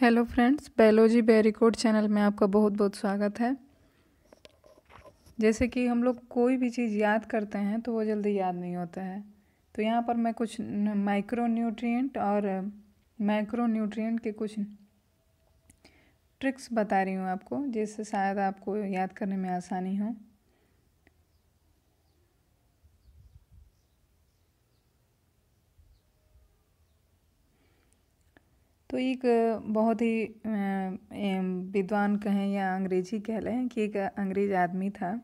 hello friends biology बेरिकोड channel में आपका बहुत बहुत स्वागत है जैसे कि हम लोग कोई भी चीज़ याद करते हैं तो वो जल्दी याद नहीं होता है तो यहाँ पर मैं कुछ माइक्रो न्यूट्रिएंट और माइक्रो न्यूट्रिएंट के कुछ ट्रिक्स बता रही हूँ आपको जिससे शायद आपको याद करने में आसानी हो तो एक बहुत ही विद्वान कहें या अंग्रेजी कह लें कि एक अंग्रेज आदमी था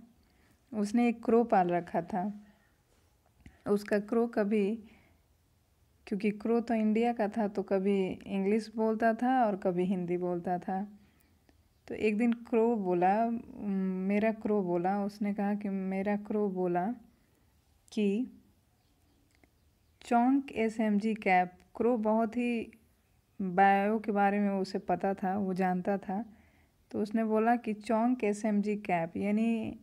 उसने एक क्रो पाल रखा था उसका क्रो कभी क्योंकि क्रो तो इंडिया का था तो कभी इंग्लिश बोलता था और कभी हिंदी बोलता था तो एक दिन क्रो बोला मेरा क्रो बोला उसने कहा कि मेरा क्रो बोला कि चौंक S M G cap crow बहुत ही बायो के बारे में उसे पता था वो जानता था तो उसने बोला कि चौंक एस एम जी कैप यानी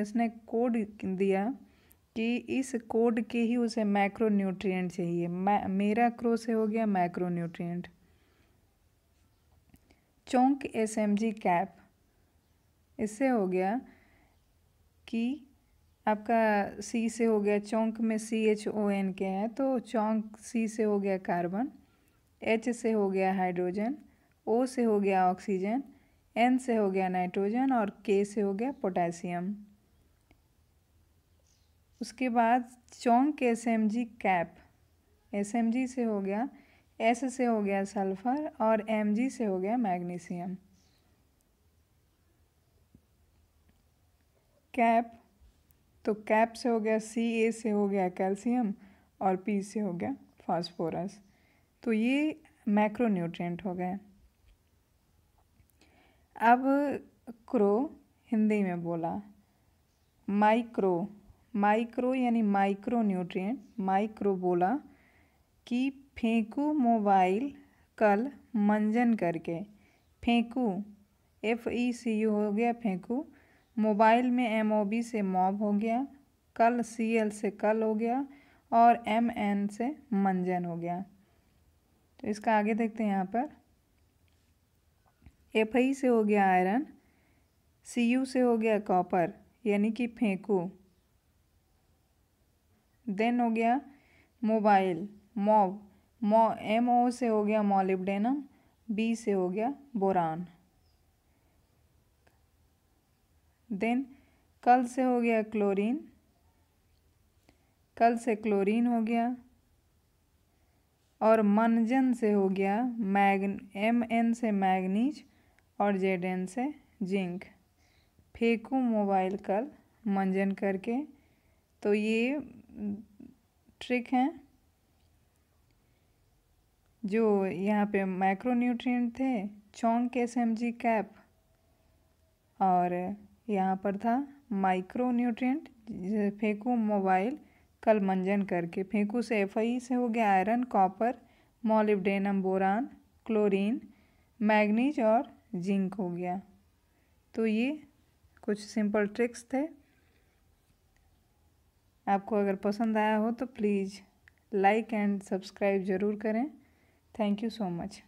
इसने कोड दिया कि इस कोड के ही उसे माइक्रो न्यूट्रियट चाहिए मेरा क्रो से हो गया माइक्रो न्यूट्रियट चौंक एस एम जी कैप इससे हो गया कि आपका सी से हो गया चौंक में सी एच ओ एन के है तो चौंक सी से हो गया कार्बन एच से हो गया हाइड्रोजन ओ से हो गया ऑक्सीजन एन से हो गया नाइट्रोजन और के से हो गया पोटेशियम उसके बाद चौंक S M G cap S M G से हो गया एस से हो गया सल्फर और एम जी से हो गया मैग्नीशियम कैप तो कैप से हो गया सी ए से हो गया कैल्शियम और पी से हो गया फास्फोरस तो ये मैक्रोन्यूट्रिएंट हो गए अब क्रो हिंदी में बोला माइक्रो माइक्रो यानी माइक्रो न्यूट्रिएंट माइक्रो बोला कि फेंकू मोबाइल कल मंजन करके फेंकू एफ ई सी यू हो गया फेंकू मोबाइल में एम ओ बी से मॉब हो गया कल सी एल से कल हो गया और एम एन से मंजन हो गया तो इसका आगे देखते हैं यहाँ पर एफ आई से हो गया आयरन सी यू से हो गया कॉपर यानी कि फेंकू देन हो गया मोबाइल मॉब मो एम ओ से हो गया मॉलिबडेनम बी से हो गया बोरान देन कल से हो गया क्लोरीन कल से क्लोरीन हो गया और मनजन से हो गया मैग एम एन से मैगनीज और जेड एन से जिंक फेंकू मोबाइल कल मंजन करके तो ये ट्रिक हैं जो यहाँ पे माइक्रोन्यूट्रिएंट थे के एस एम जी कैप और यहाँ पर था माइक्रोन्यूट्रिएंट फेंकू मोबाइल कलमंजन करके फेंकू से एफ से हो गया iron copper molybdenum boron chlorine manganese और जिंक हो गया तो ये कुछ सिंपल ट्रिक्स थे आपको अगर पसंद आया हो तो प्लीज़ लाइक एंड सब्सक्राइब ज़रूर करें थैंक यू सो मच